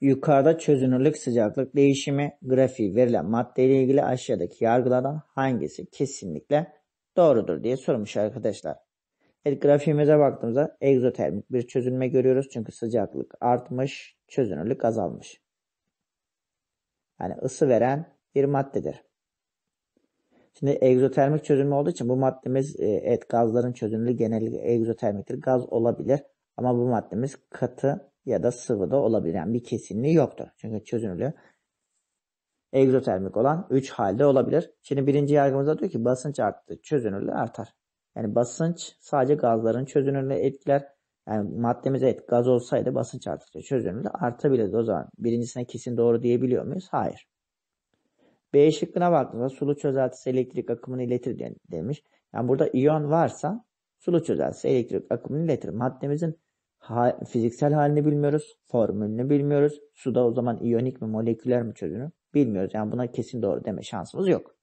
Yukarıda çözünürlük sıcaklık değişimi grafiği verilen maddeyle ilgili aşağıdaki yargılardan hangisi kesinlikle doğrudur diye sormuş arkadaşlar. Evet, grafiğimize baktığımızda egzotermik bir çözünme görüyoruz. Çünkü sıcaklık artmış, çözünürlük azalmış. Yani ısı veren bir maddedir. Şimdi egzotermik çözünme olduğu için bu maddemiz e, et gazların çözünürlüğü genellikle egzotermiktir. Gaz olabilir ama bu maddemiz katı ya da sıvı da olabilen bir kesinliği yoktur. Çünkü çözünürlüğü egzotermik olan 3 halde olabilir. Şimdi birinci yargımızda diyor ki basınç arttı, çözünürlüğü artar. Yani basınç sadece gazların çözünürlüğü etkiler. Yani maddemiz et gaz olsaydı basınç arttıkça çözünürlüğü artabilirdi o zaman. Birincisine kesin doğru diyebiliyor muyuz? Hayır. B şıkkına baktığımızda sulu çözeltisi elektrik akımını iletir demiş. Yani burada iyon varsa sulu çözeltisi elektrik akımını iletir. Maddemizin ha, fiziksel halini bilmiyoruz. Formülünü bilmiyoruz. Suda o zaman iyonik mi moleküler mi çözünür bilmiyoruz. Yani buna kesin doğru deme şansımız yok.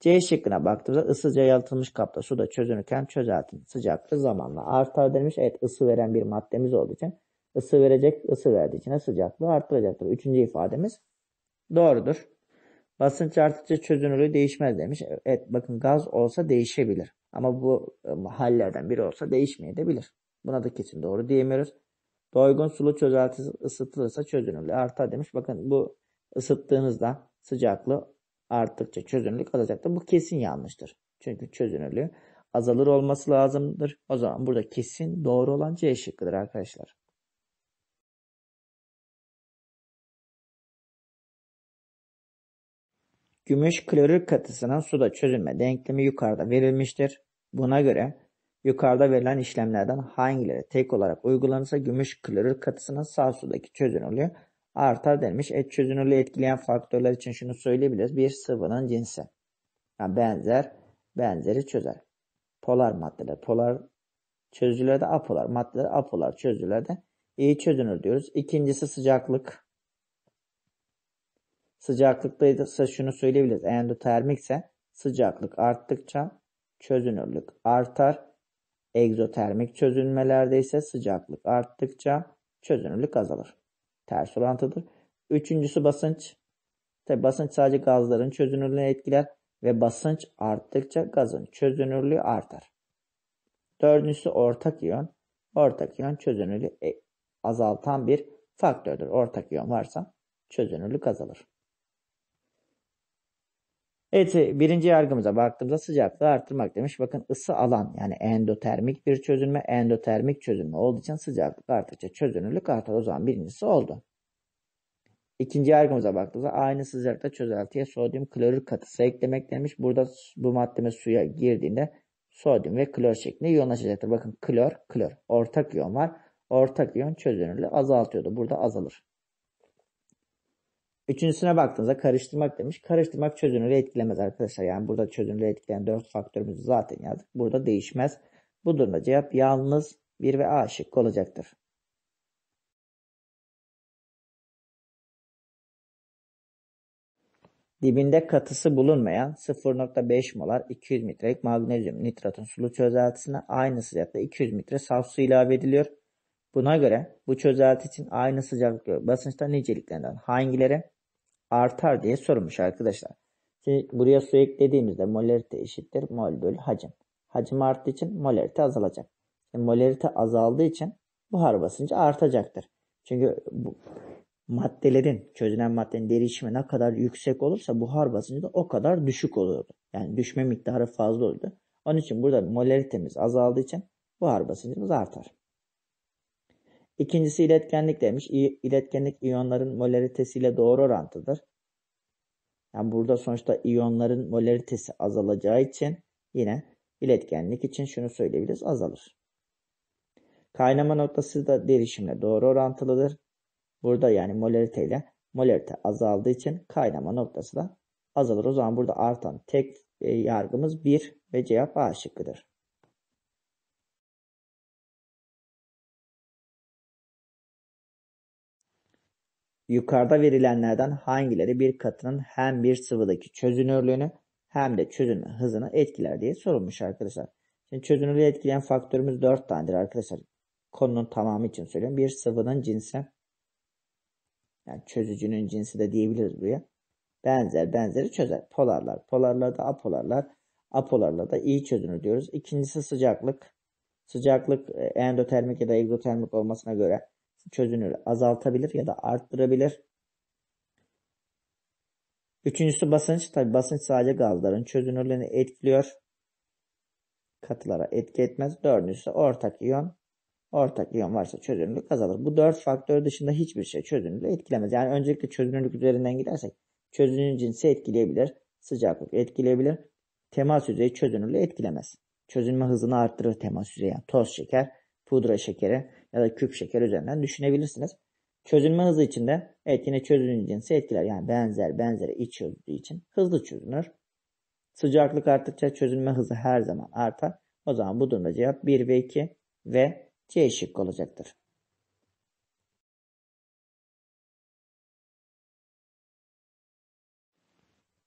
C şıkkına baktığımızda ısıca yalıtılmış kapta suda çözünürken çözeltinin sıcaklığı zamanla artar demiş. Evet ısı veren bir maddemiz olduğu için ısı verecek, ısı verdiği için sıcaklığı artıracaktır. Üçüncü ifademiz doğrudur. Basınç arttıkça çözünürlüğü değişmez demiş. Evet bakın gaz olsa değişebilir. Ama bu e, hallerden biri olsa değişmeyebilir. Buna da kesin doğru diyemiyoruz. Doygun sulu çözelti ısıtılırsa çözünürlüğü artar demiş. Bakın bu ısıttığınızda sıcaklığı arttıkça çözünürlük azalacaktır. Bu kesin yanlıştır. Çünkü çözünürlüğü azalır olması lazımdır. O zaman burada kesin doğru olan C şıkkıdır arkadaşlar. Gümüş klorür katısının suda çözünme denklemi yukarıda verilmiştir. Buna göre Yukarıda verilen işlemlerden hangileri tek olarak uygulanırsa gümüş klorür katısının sağ sudaki çözünürlüğü artar denmiş. Et çözünürlüğü etkileyen faktörler için şunu söyleyebiliriz. Bir sıvının cinsi. Yani benzer, benzeri çözer. Polar maddeler, polar çözücülerde apolar, maddeler apolar çözücülerde iyi çözünür diyoruz. İkincisi sıcaklık. Sıcaklıkta şunu söyleyebiliriz. Endotermikse sıcaklık arttıkça çözünürlük artar. Egzotermik çözünmelerde ise sıcaklık arttıkça çözünürlük azalır. Ters orantıdır. Üçüncüsü basınç. Tabi basınç sadece gazların çözünürlüğünü etkiler ve basınç arttıkça gazın çözünürlüğü artar. Dördüncüsü ortak iyon. Ortak iyon çözünürlüğü e, azaltan bir faktördür. Ortak iyon varsa çözünürlük azalır. Evet birinci yargımıza baktığımızda sıcaklığı arttırmak demiş. Bakın ısı alan yani endotermik bir çözünme endotermik çözünme olduğu için sıcaklık arttıkça çözünürlük artar. O zaman birincisi oldu. İkinci yargımıza baktığımızda aynı sıcakta çözeltiye sodyum klorür katısı eklemek demiş. Burada bu maddeme suya girdiğinde sodyum ve klor şeklinde iyonlaşacaktır. Bakın klor, klor. Ortak iyon var. Ortak iyon çözünürlüğü azaltıyordu. Burada azalır. Üçüncüsüne baktığınızda karıştırmak demiş. Karıştırmak çözünürlüğü etkilemez arkadaşlar. Yani burada çözünürlüğü etkileyen dört faktörümüzü zaten yazdık. Burada değişmez. Bu durumda cevap yalnız 1 ve A şıkkı olacaktır. Dibinde katısı bulunmayan 0.5 molar 200 metrelik magnezyum nitratın sulu çözeltisine aynı sıcaklıkta 200 metre saf su ilave ediliyor. Buna göre bu çözelti için aynı sıcaklık ve basınçta niceliklerinden hangileri artar diye sorulmuş arkadaşlar. Şimdi buraya su eklediğimizde molarite eşittir mol bölü hacim. Hacim arttığı için molarite azalacak. Şimdi e, molarite azaldığı için buhar basıncı artacaktır. Çünkü bu maddelerin, çözünen maddenin derişimi ne kadar yüksek olursa buhar basıncı da o kadar düşük oluyordu. Yani düşme miktarı fazla oldu. Onun için burada molaritemiz azaldığı için buhar basıncımız artar. İkincisi iletkenlik demiş. İletkenlik iyonların molaritesiyle doğru orantıdır. Yani burada sonuçta iyonların molaritesi azalacağı için yine iletkenlik için şunu söyleyebiliriz azalır. Kaynama noktası da derişimle doğru orantılıdır. Burada yani molarite ile molarite azaldığı için kaynama noktası da azalır. O zaman burada artan tek e, yargımız 1 ve cevap A şıkkıdır. Yukarıda verilenlerden hangileri bir katının hem bir sıvıdaki çözünürlüğünü hem de çözünme hızını etkiler diye sorulmuş arkadaşlar. Şimdi çözünürlüğü etkileyen faktörümüz 4 tanedir arkadaşlar. Konunun tamamı için söylüyorum. Bir sıvının cinsi yani çözücünün cinsi de diyebiliriz buraya. Benzer benzeri çözer. Polarlar. Polarlar da apolarlar. Apolarla da iyi çözünür diyoruz. İkincisi sıcaklık. Sıcaklık e, endotermik ya da egzotermik olmasına göre çözünürlüğü azaltabilir ya da arttırabilir. Üçüncüsü basınç. Tabi basınç sadece gazların çözünürlüğünü etkiliyor. Katılara etki etmez. Dördüncüsü ortak iyon. Ortak iyon varsa çözünürlük azalır. Bu dört faktör dışında hiçbir şey çözünürlüğü etkilemez. Yani öncelikle çözünürlük üzerinden gidersek çözünürlüğün cinsi etkileyebilir. Sıcaklık etkileyebilir. Temas yüzeyi çözünürlüğü etkilemez. Çözünme hızını arttırır temas yüzeyi. Yani toz şeker, pudra şekeri ya da küp şeker üzerinden düşünebilirsiniz. Çözünme hızı içinde evet yine çözünün cinsi etkiler. Yani benzer benzeri iç çözüldüğü için hızlı çözünür. Sıcaklık arttıkça çözünme hızı her zaman artar. O zaman bu durumda cevap 1 ve 2 ve C şıkkı olacaktır.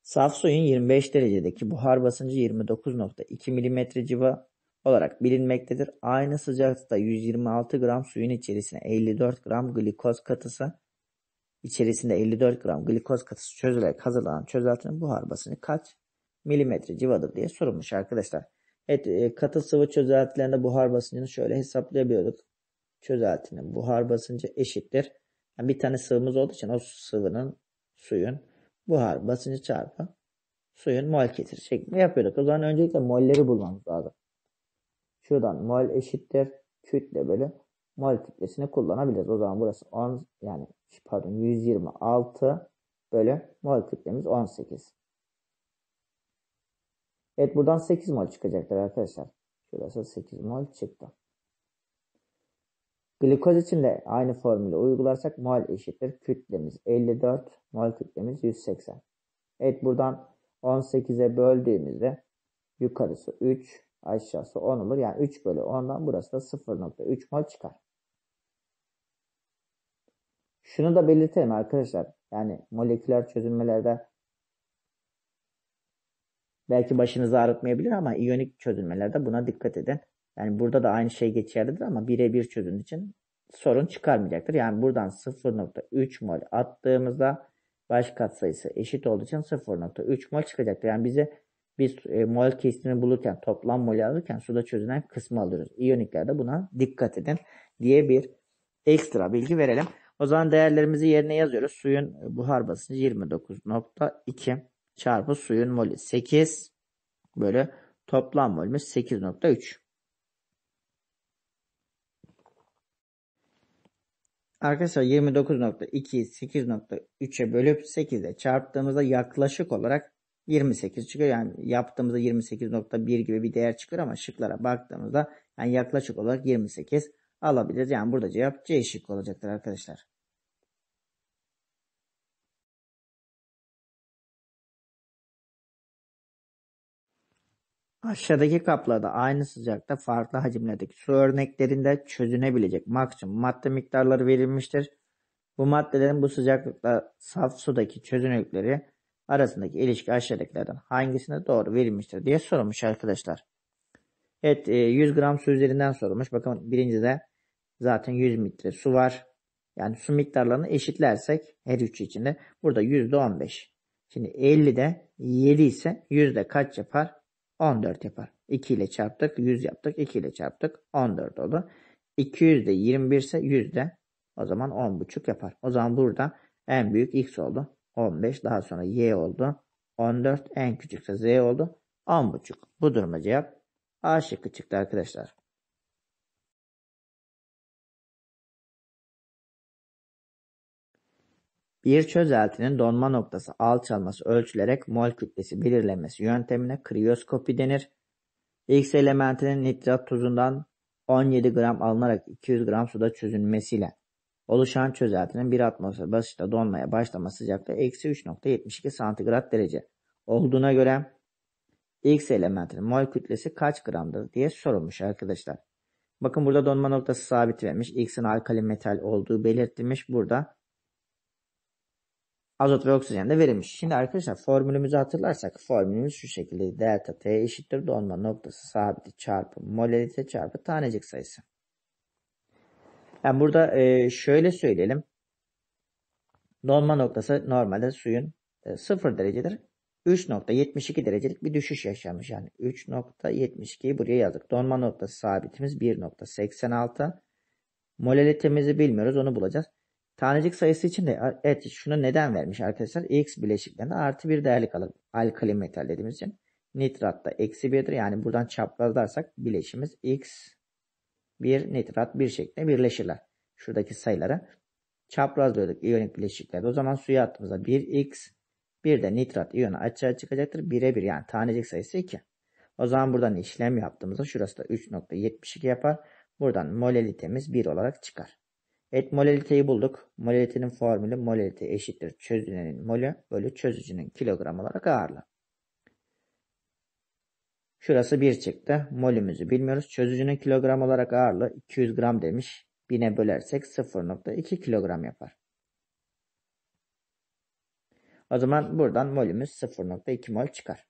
Saf suyun 25 derecedeki buhar basıncı 29.2 mm civa, olarak bilinmektedir. Aynı sıcaklıkta 126 gram suyun içerisine 54 gram glikoz katısı içerisinde 54 gram glikoz katısı çözülerek hazırlanan çözeltinin buhar basını kaç milimetre civadır diye sorulmuş arkadaşlar. Evet, e, katı sıvı çözeltilerinde buhar basıncını şöyle hesaplayabiliyorduk. Çözeltinin buhar basıncı eşittir. Yani bir tane sıvımız olduğu için o sıvının suyun buhar basıncı çarpı suyun mol ketiri şeklinde yapıyorduk. O zaman öncelikle molleri bulmamız lazım. Şuradan mol eşittir. Kütle bölü mol kütlesini kullanabiliriz. O zaman burası 10 yani pardon 126 bölü mol kütlemiz 18. Evet buradan 8 mol çıkacaktır arkadaşlar. Şurası 8 mol çıktı. Glikoz için de aynı formülü uygularsak mol eşittir. Kütlemiz 54, mol kütlemiz 180. Evet buradan 18'e böldüğümüzde yukarısı 3, aşağısı 10 olur. Yani 3 bölü 10'dan burası da 0.3 mol çıkar. Şunu da belirtelim arkadaşlar. Yani moleküler çözünmelerde belki başınızı ağrıtmayabilir ama iyonik çözünmelerde buna dikkat edin. Yani burada da aynı şey geçerlidir ama birebir çözün için sorun çıkarmayacaktır. Yani buradan 0.3 mol attığımızda baş katsayısı eşit olduğu için 0.3 mol çıkacaktır. Yani bize biz e, mol kesimini bulurken toplam mol alırken suda çözünen kısmı alıyoruz. İyoniklerde buna dikkat edin diye bir ekstra bilgi verelim. O zaman değerlerimizi yerine yazıyoruz. Suyun buhar basıncı 29.2 çarpı suyun molü 8 bölü toplam molümüz 8.3. Arkadaşlar 29.2'yi 8.3'e bölüp 8'e çarptığımızda yaklaşık olarak 28 çıkıyor. Yani yaptığımızda 28.1 gibi bir değer çıkıyor ama şıklara baktığımızda yani yaklaşık olarak 28 alabiliriz. Yani burada cevap C şıkkı olacaktır arkadaşlar. Aşağıdaki kaplarda aynı sıcakta farklı hacimlerdeki su örneklerinde çözünebilecek maksimum madde miktarları verilmiştir. Bu maddelerin bu sıcaklıkta saf sudaki çözünürlükleri arasındaki ilişki aşağıdakilerden hangisine doğru verilmiştir diye sorulmuş arkadaşlar. Evet 100 e, gram su üzerinden sorulmuş. Bakın birincide zaten 100 litre su var. Yani su miktarlarını eşitlersek her üçü içinde burada %15. Şimdi 50'de 7 ise yüzde kaç yapar? 14 yapar. 2 ile çarptık 100 yaptık. 2 ile çarptık 14 oldu. 200 de 21 ise yüzde o zaman 10,5 yapar. O zaman burada en büyük x oldu. 15 daha sonra y oldu. 14 en küçükse z oldu. 10,5. Bu duruma cevap A şıkkı çıktı arkadaşlar. Bir çözeltinin donma noktası alçalması ölçülerek mol kütlesi belirlenmesi yöntemine kriyoskopi denir. X elementinin nitrat tuzundan 17 gram alınarak 200 gram suda çözülmesiyle Oluşan çözeltinin bir atmosfer basınçta donmaya başlama sıcaklığı eksi 3.72 santigrat derece olduğuna göre X elementinin mol kütlesi kaç gramdır diye sorulmuş arkadaşlar. Bakın burada donma noktası sabit vermiş. X'in alkali metal olduğu belirtilmiş. Burada azot ve oksijen de verilmiş. Şimdi arkadaşlar formülümüzü hatırlarsak formülümüz şu şekilde delta T eşittir donma noktası sabiti çarpı molalite çarpı tanecik sayısı. Yani burada e, şöyle söyleyelim. Donma noktası normalde suyun e, 0 derecedir. 3.72 derecelik bir düşüş yaşanmış. Yani 3.72'yi buraya yazdık. Donma noktası sabitimiz 1.86. Molelitemizi bilmiyoruz onu bulacağız. Tanecik sayısı için de evet şunu neden vermiş arkadaşlar? X bileşiklerinde artı bir değerlik alır. Alkali metal dediğimiz için. Nitrat da eksi birdir. Yani buradan çaprazlarsak bileşimiz X bir nitrat bir şekilde birleşirler. Şuradaki sayıları diyorduk iyonik bileşikler. O zaman suya attığımızda 1x bir de nitrat iyonu açığa çıkacaktır. Birebir yani tanecik sayısı 2. O zaman buradan işlem yaptığımızda şurası da 3.72 yapar. Buradan molelitemiz 1 olarak çıkar. Et molaliteyi bulduk. Molalitenin formülü molalite eşittir çözünenin molü bölü çözücünün kilogram olarak ağırlığı. Şurası bir çıktı. Molümüzü bilmiyoruz. Çözücünün kilogram olarak ağırlığı 200 gram demiş. 1000'e bölersek 0.2 kilogram yapar. O zaman buradan molümüz 0.2 mol çıkar.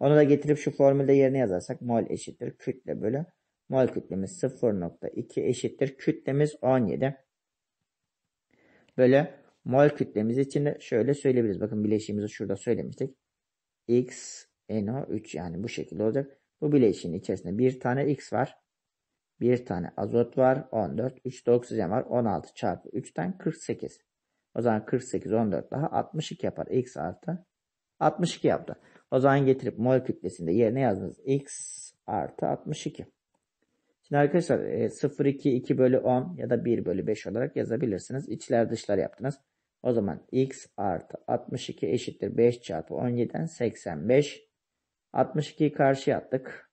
Onu da getirip şu formülde yerine yazarsak mol eşittir kütle bölü mol kütlemiz 0.2 eşittir kütlemiz 17 Böyle mol kütlemiz için de şöyle söyleyebiliriz. Bakın bileşiğimizi şurada söylemiştik. X NO 3 yani bu şekilde olacak. Bu bileşiğin içerisinde bir tane X var. Bir tane azot var. 14. 3 de oksijen var. 16 çarpı 3'ten 48. O zaman 48 14 daha 62 yapar. X artı 62 yaptı. O zaman getirip mol kütlesinde yerine yazdınız. X artı 62. Şimdi arkadaşlar 0, 2, 2 bölü 10 ya da 1 bölü 5 olarak yazabilirsiniz. İçler dışlar yaptınız. O zaman x artı 62 eşittir 5 çarpı 17'den 85 62'yi karşıya attık.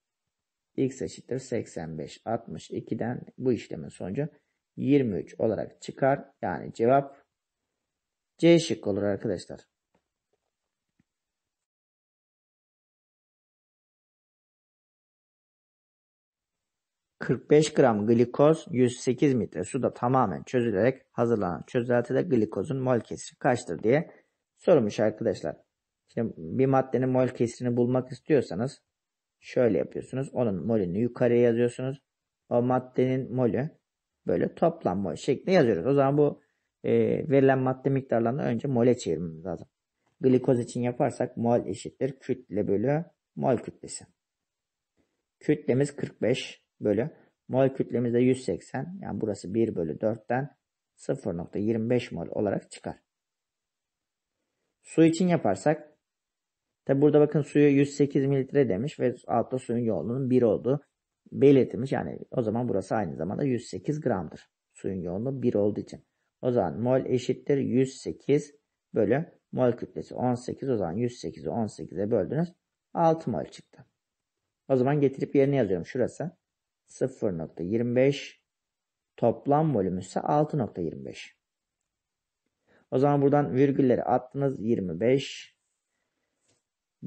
X eşittir 85. 62'den bu işlemin sonucu 23 olarak çıkar. Yani cevap C şık olur arkadaşlar. ...45 gram glikoz 108 litre suda tamamen çözülerek hazırlanan çözeltide glikozun mol kesiri kaçtır diye sormuş arkadaşlar. İşte bir maddenin mol kesrini bulmak istiyorsanız şöyle yapıyorsunuz. Onun molünü yukarıya yazıyorsunuz. O maddenin molü böyle toplam mol şeklinde yazıyoruz. O zaman bu e, verilen madde miktarlarını önce mole çevirmemiz lazım. Glikoz için yaparsak mol eşittir kütle bölü mol kütlesi. Kütlemiz 45 bölü mol kütlemiz de 180. Yani burası 1 bölü 4'ten 0.25 mol olarak çıkar. Su için yaparsak Tabi burada bakın suyu 108 mililitre demiş ve altta suyun yoğunluğunun 1 olduğu belirtilmiş. Yani o zaman burası aynı zamanda 108 gramdır. Suyun yoğunluğu 1 olduğu için. O zaman mol eşittir 108 bölü mol kütlesi 18. O zaman 108'i 18'e böldünüz. 6 mol çıktı. O zaman getirip yerine yazıyorum. Şurası 0.25 toplam volümü ise 6.25. O zaman buradan virgülleri attınız 25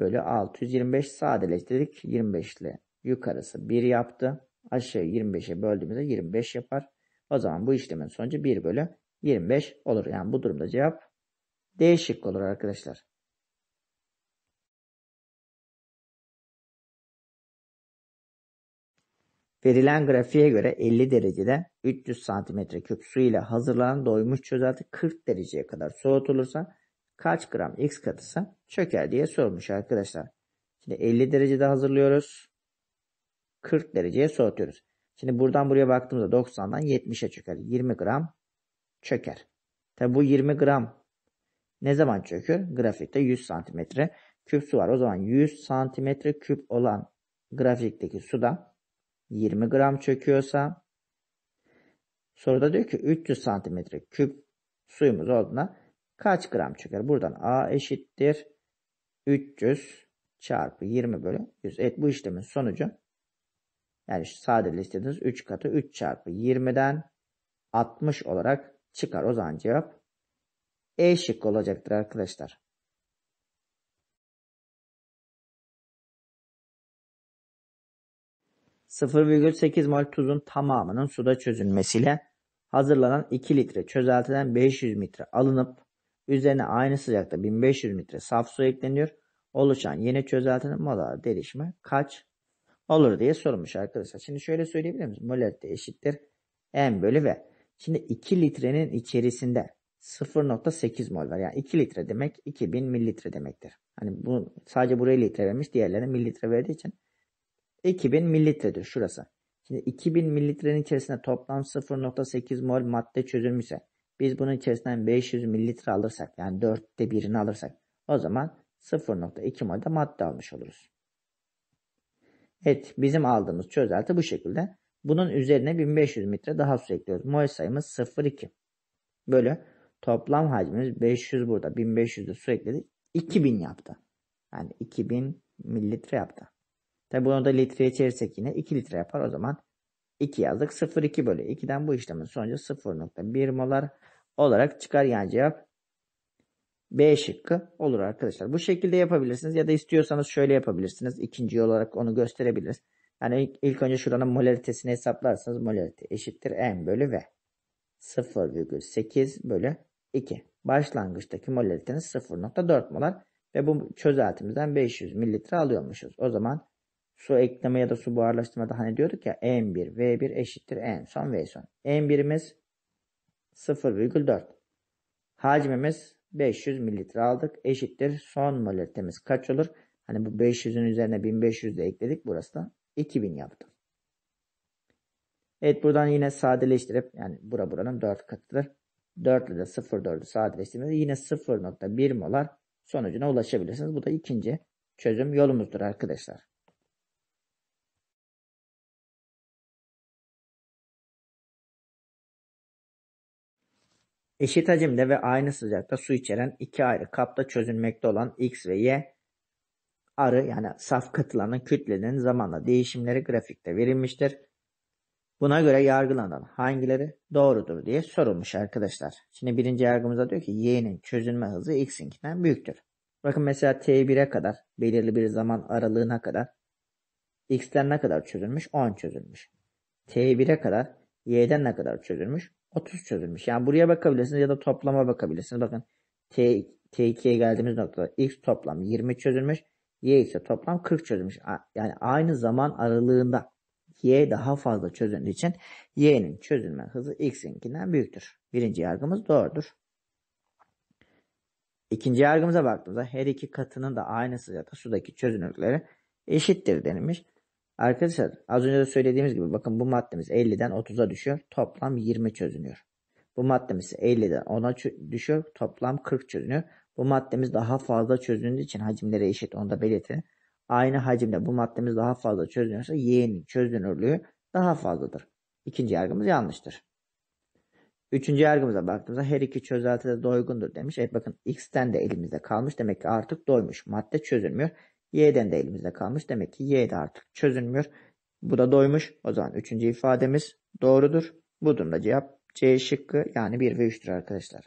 bölü 625 sadeleştirdik 25 ile. Yukarısı 1 yaptı. Aşağı 25'e böldüğümüzde 25 yapar. O zaman bu işlemin sonucu 1 bölü 25 olur. Yani bu durumda cevap değişik olur arkadaşlar. Verilen grafiğe göre 50 derecede 300 cm küp su ile hazırlanan doymuş çözelti 40 dereceye kadar soğutulursa kaç gram x katısı çöker diye sormuş arkadaşlar. Şimdi 50 derecede hazırlıyoruz. 40 dereceye soğutuyoruz. Şimdi buradan buraya baktığımızda 90'dan 70'e çöker. 20 gram çöker. Tabi bu 20 gram ne zaman çökür? Grafikte 100 santimetre küp su var. O zaman 100 santimetre küp olan grafikteki suda 20 gram çöküyorsa soruda diyor ki 300 santimetre küp suyumuz olduğuna kaç gram çıkar? Buradan A eşittir 300 çarpı 20 bölü 100. Evet bu işlemin sonucu yani sadece 3 katı 3 çarpı 20'den 60 olarak çıkar. O zaman cevap E şıkkı olacaktır arkadaşlar. %0,8 mol tuzun tamamının suda çözülmesiyle hazırlanan 2 litre çözeltiden 500 litre alınıp Üzerine aynı sıcakta 1500 litre saf su ekleniyor. Oluşan yeni çözeltinin molar derişme kaç olur diye sorulmuş arkadaşlar. Şimdi şöyle söyleyebilir miyiz? Moler de eşittir M bölü V. Şimdi 2 litrenin içerisinde 0.8 mol var. Yani 2 litre demek 2000 mililitre demektir. Hani bu sadece buraya litre vermiş. Diğerlerine mililitre verdiği için 2000 mililitredir şurası. Şimdi 2000 mililitrenin içerisinde toplam 0.8 mol madde çözülmüşse biz bunun içerisinden 500 mililitre alırsak yani dörtte birini alırsak o zaman 0.2 molde madde almış oluruz. Evet bizim aldığımız çözelti bu şekilde. Bunun üzerine 1500 litre daha su ekliyoruz. Mol sayımız 0.2 bölü toplam hacmimiz 500 burada 1500 de su ekledik 2000 yaptı. Yani 2000 mililitre yaptı. Tabi bunu da litreye çevirsek yine 2 litre yapar o zaman 2 yazdık 0.2 bölü 2'den bu işlemin sonucu 0.1 molar olarak çıkar. Yani cevap B şıkkı olur arkadaşlar. Bu şekilde yapabilirsiniz ya da istiyorsanız şöyle yapabilirsiniz. İkinci olarak onu gösterebiliriz. Yani ilk önce şuranın molaritesini hesaplarsanız molarite eşittir M bölü V. 0,8 bölü 2. Başlangıçtaki molariteniz 0.4 molar ve bu çözeltimizden 500 mililitre alıyormuşuz. O zaman su ekleme ya da su buharlaştırma buharlaştırmada hani diyorduk ya n 1 V1 eşittir n son V son. n 1imiz 0,4. Hacmimiz 500 mililitre aldık. Eşittir. Son molalitemiz kaç olur? Hani bu 500'ün üzerine 1500 de ekledik. Burası da 2000 yaptı. Evet buradan yine sadeleştirip yani bura buranın 4 katıdır. 4 ile de 0,4'ü sadeleştirdiğimizde yine 0,1 molar sonucuna ulaşabilirsiniz. Bu da ikinci çözüm yolumuzdur arkadaşlar. Eşit hacimde ve aynı sıcakta su içeren iki ayrı kapta çözülmekte olan X ve Y arı yani saf katılanın kütlenin zamanla değişimleri grafikte verilmiştir. Buna göre yargılanan hangileri doğrudur diye sorulmuş arkadaşlar. Şimdi birinci yargımızda diyor ki y'nin çözülme hızı x'inkinden büyüktür. Bakın mesela t1'e kadar belirli bir zaman aralığına kadar x'ten ne kadar çözülmüş? 10 çözülmüş. t1'e kadar y'den ne kadar çözülmüş? 30 çözülmüş. Yani buraya bakabilirsiniz ya da toplama bakabilirsiniz. Bakın T, T2'ye geldiğimiz noktada X toplam 20 çözülmüş. Y ise toplam 40 çözülmüş. Yani aynı zaman aralığında Y daha fazla çözüldüğü için Y'nin çözülme hızı X'inkinden büyüktür. Birinci yargımız doğrudur. İkinci yargımıza baktığımızda her iki katının da aynı sıcakta sudaki çözünürlükleri eşittir denilmiş. Arkadaşlar az önce de söylediğimiz gibi bakın bu maddemiz 50'den 30'a düşüyor. Toplam 20 çözünüyor. Bu maddemiz 50'den 10'a düşüyor. Toplam 40 çözünüyor. Bu maddemiz daha fazla çözündüğü için hacimlere eşit onu da belirtin. Aynı hacimde bu maddemiz daha fazla çözünüyorsa Y'nin çözünürlüğü daha fazladır. İkinci yargımız yanlıştır. Üçüncü yargımıza baktığımızda her iki çözeltide doygundur demiş. Evet bakın x'ten de elimizde kalmış. Demek ki artık doymuş. Madde çözülmüyor. Y'den de elimizde kalmış. Demek ki Y de artık çözünmüyor. Bu da doymuş. O zaman üçüncü ifademiz doğrudur. Bu durumda cevap C şıkkı yani 1 ve 3'tür arkadaşlar.